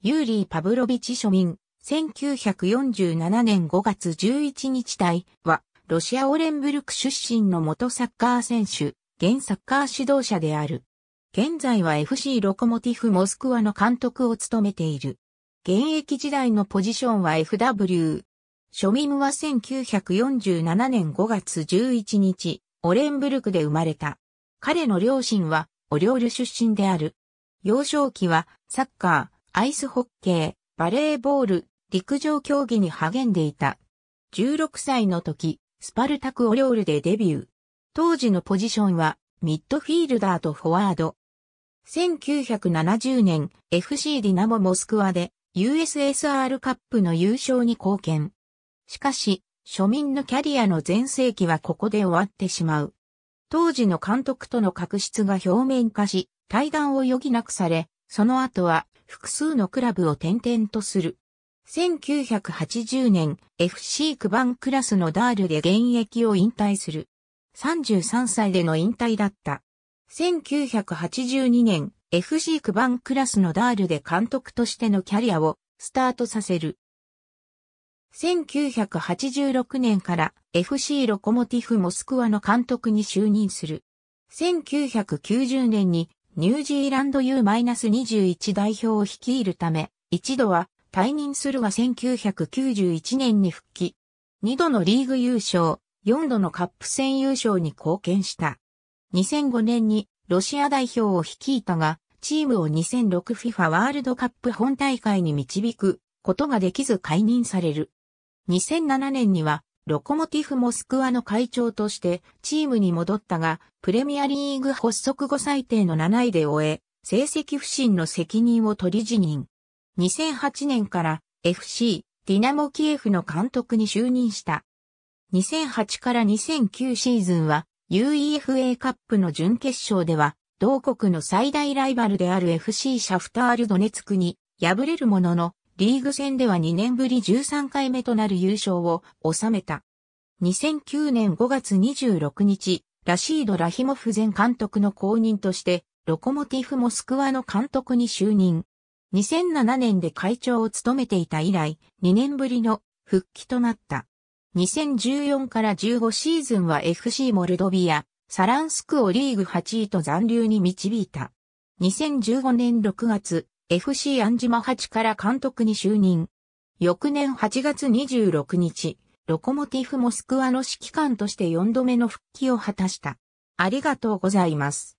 ユーリー・パブロビチ庶民、1947年5月11日隊は、ロシア・オレンブルク出身の元サッカー選手、現サッカー指導者である。現在は FC ロコモティフ・モスクワの監督を務めている。現役時代のポジションは FW。庶民は1947年5月11日、オレンブルクで生まれた。彼の両親は、オリオール出身である。幼少期は、サッカー、アイスホッケー、バレーボール、陸上競技に励んでいた。16歳の時、スパルタクオリオールでデビュー。当時のポジションは、ミッドフィールダーとフォワード。1970年、FC ディナモモスクワで、USSR カップの優勝に貢献。しかし、庶民のキャリアの前世紀はここで終わってしまう。当時の監督との確執が表面化し、対談を余儀なくされ、その後は複数のクラブを転々とする。1980年 FC バ番クラスのダールで現役を引退する。33歳での引退だった。1982年 FC バ番クラスのダールで監督としてのキャリアをスタートさせる。1986年から FC ロコモティフモスクワの監督に就任する。1990年にニュージーランド U-21 代表を率いるため、一度は退任するが1991年に復帰。二度のリーグ優勝、四度のカップ戦優勝に貢献した。2005年にロシア代表を率いたが、チームを 2006FIFA ワールドカップ本大会に導くことができず解任される。2007年にはロコモティフ・モスクワの会長としてチームに戻ったが、プレミアリーグ発足後最低の7位で終え、成績不振の責任を取り辞任。2008年から FC ディナモキエフの監督に就任した。2008から2009シーズンは UEFA カップの準決勝では、同国の最大ライバルである FC シャフタールドネツクに敗れるものの、リーグ戦では2年ぶり13回目となる優勝を収めた。2009年5月26日、ラシード・ラヒモフ前監督の後任として、ロコモティフ・モスクワの監督に就任。2007年で会長を務めていた以来、2年ぶりの復帰となった。2014から15シーズンは FC モルドビア、サランスクをリーグ8位と残留に導いた。2015年6月、FC 安島八から監督に就任。翌年8月26日、ロコモティフモスクワの指揮官として4度目の復帰を果たした。ありがとうございます。